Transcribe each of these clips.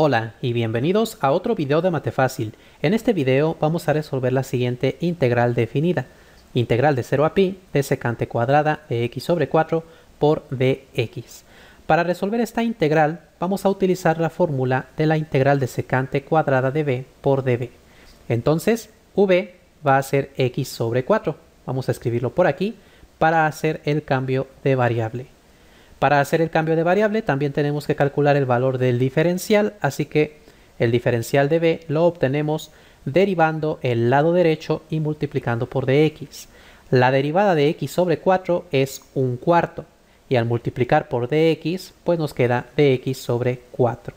Hola y bienvenidos a otro video de Matefácil. En este video vamos a resolver la siguiente integral definida. Integral de 0 a pi de secante cuadrada de x sobre 4 por dx. Para resolver esta integral vamos a utilizar la fórmula de la integral de secante cuadrada de b por db. Entonces v va a ser x sobre 4. Vamos a escribirlo por aquí para hacer el cambio de variable. Para hacer el cambio de variable también tenemos que calcular el valor del diferencial, así que el diferencial de b lo obtenemos derivando el lado derecho y multiplicando por dx. La derivada de x sobre 4 es un cuarto y al multiplicar por dx pues nos queda dx sobre 4.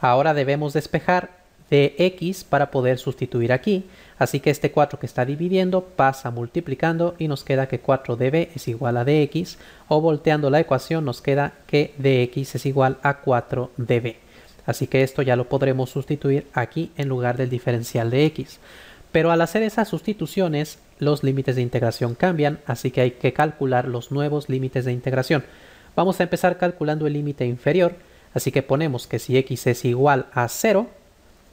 Ahora debemos despejar de x para poder sustituir aquí. Así que este 4 que está dividiendo pasa multiplicando y nos queda que 4db es igual a dx o volteando la ecuación nos queda que dx es igual a 4db. Así que esto ya lo podremos sustituir aquí en lugar del diferencial de x. Pero al hacer esas sustituciones los límites de integración cambian, así que hay que calcular los nuevos límites de integración. Vamos a empezar calculando el límite inferior, así que ponemos que si x es igual a 0,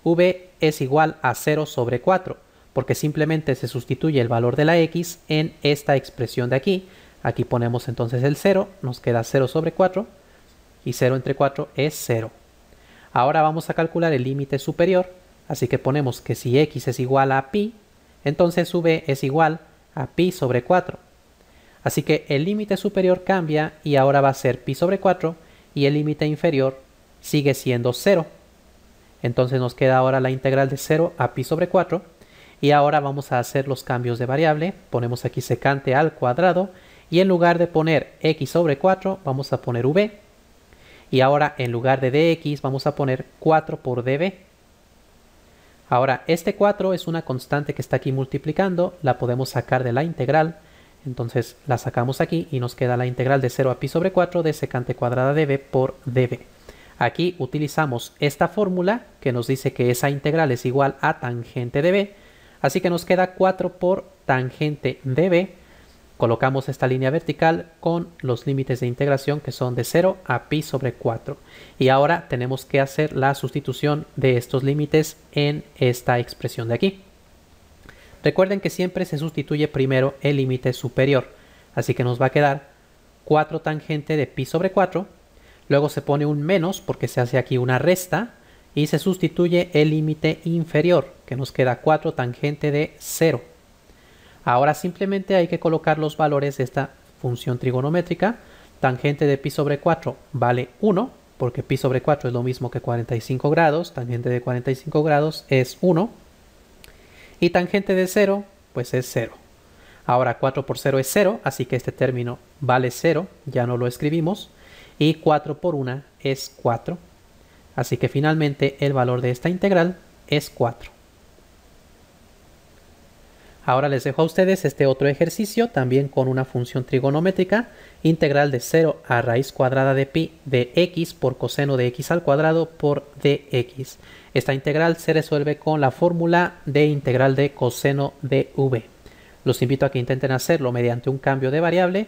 v es igual a 0 sobre 4, porque simplemente se sustituye el valor de la x en esta expresión de aquí. Aquí ponemos entonces el 0, nos queda 0 sobre 4, y 0 entre 4 es 0. Ahora vamos a calcular el límite superior, así que ponemos que si x es igual a pi, entonces v es igual a pi sobre 4. Así que el límite superior cambia y ahora va a ser pi sobre 4 y el límite inferior sigue siendo 0. Entonces nos queda ahora la integral de 0 a pi sobre 4. Y ahora vamos a hacer los cambios de variable. Ponemos aquí secante al cuadrado. Y en lugar de poner x sobre 4, vamos a poner v. Y ahora en lugar de dx, vamos a poner 4 por db. Ahora, este 4 es una constante que está aquí multiplicando. La podemos sacar de la integral. Entonces la sacamos aquí y nos queda la integral de 0 a pi sobre 4 de secante cuadrada db por db. Aquí utilizamos esta fórmula que nos dice que esa integral es igual a tangente de b. Así que nos queda 4 por tangente de b. Colocamos esta línea vertical con los límites de integración que son de 0 a pi sobre 4. Y ahora tenemos que hacer la sustitución de estos límites en esta expresión de aquí. Recuerden que siempre se sustituye primero el límite superior. Así que nos va a quedar 4 tangente de pi sobre 4 Luego se pone un menos porque se hace aquí una resta y se sustituye el límite inferior que nos queda 4 tangente de 0. Ahora simplemente hay que colocar los valores de esta función trigonométrica. Tangente de pi sobre 4 vale 1 porque pi sobre 4 es lo mismo que 45 grados. Tangente de 45 grados es 1 y tangente de 0 pues es 0. Ahora 4 por 0 es 0 así que este término vale 0 ya no lo escribimos y 4 por 1 es 4. Así que finalmente el valor de esta integral es 4. Ahora les dejo a ustedes este otro ejercicio, también con una función trigonométrica, integral de 0 a raíz cuadrada de pi de x por coseno de x al cuadrado por dx. Esta integral se resuelve con la fórmula de integral de coseno de v. Los invito a que intenten hacerlo mediante un cambio de variable